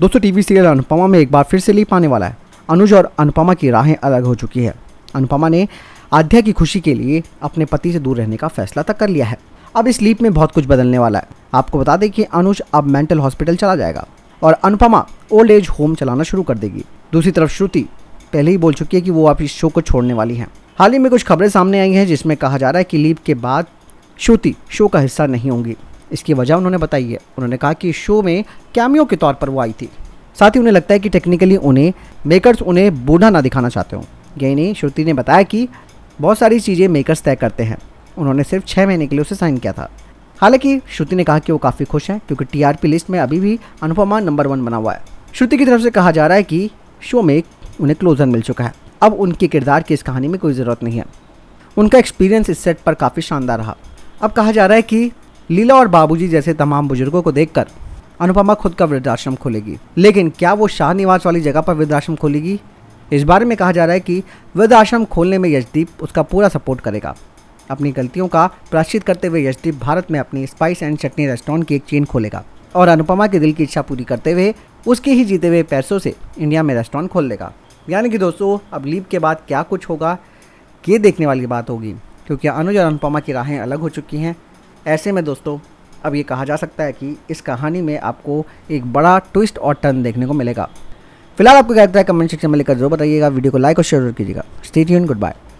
दोस्तों TV serial Anupama में एक बार फिर से ली पाने वाला है अनुज और अनुपमा की राहें अलग हो चुकी है अनुपमा ने आध्या की खुशी के लिए अपने पति से दूर रहने का फैसला तक कर लिया है अब इस लीप में बहुत कुछ बदलने वाला है आपको बता दें कि अनुज अब मेंटल हॉस्पिटल चला जाएगा और अनुपमा ओल्ड एज होम चलाना शुरू कर देगी दूसरी तरफ श्रुति पहले ही बोल चुकी है कि वो आप इस शो को छोड़ने वाली हैं हाल ही में कुछ खबरें सामने आई हैं जिसमें कहा जा रहा है कि लीप के बाद श्रुति शो का हिस्सा नहीं होंगी इसकी वजह उन्होंने बताई है उन्होंने कहा कि शो में कैमियो के तौर पर वो आई थी साथ ही उन्हें लगता है कि टेक्निकली उन्हें मेकर्स उन्हें बूढ़ा ना दिखाना चाहते हों यही नहीं श्रुति ने बताया कि बहुत सारी चीज़ें मेकर्स तय करते हैं उन्होंने सिर्फ छः महीने के लिए उसे साइन किया था हालांकि श्रुति ने कहा कि वो काफ़ी खुश हैं क्योंकि टीआरपी लिस्ट में अभी भी अनुपमा नंबर वन बना हुआ है श्रुति की तरफ से कहा जा रहा है कि शो में उन्हें क्लोजर मिल चुका है अब उनके किरदार की इस कहानी में कोई ज़रूरत नहीं है उनका एक्सपीरियंस इस सेट पर काफ़ी शानदार रहा अब कहा जा रहा है कि लीला और बाबूजी जैसे तमाम बुजुर्गों को देखकर अनुपमा खुद का वृद्धाश्रम खोलेगी लेकिन क्या वो शाह निवास वाली जगह पर वृद्धाश्रम खोलेगी इस बारे में कहा जा रहा है कि वृद्धाश्रम खोलने में यशदीप उसका पूरा सपोर्ट करेगा अपनी गलतियों का प्राश्चित करते हुए यशदीप भारत में अपनी स्पाइस एंड चटनी रेस्टोरेंट की एक चेन खोलेगा और अनुपमा के दिल की इच्छा पूरी करते हुए उसके ही जीते हुए पैसों से इंडिया में रेस्टोरेंट खोल लेगा यानी कि दोस्तों अब लीप के बाद क्या कुछ होगा ये देखने वाली बात होगी क्योंकि अनुज और अनुपमा की राहें अलग हो चुकी हैं ऐसे में दोस्तों अब ये कहा जा सकता है कि इस कहानी में आपको एक बड़ा ट्विस्ट और टर्न देखने को मिलेगा फिलहाल आपको क्या लगता है कमेंट सेक्शन में लिखकर जरूर बताइएगा वीडियो को लाइक और शेयर जरूर कीजिएगा स्टेट गुड बाय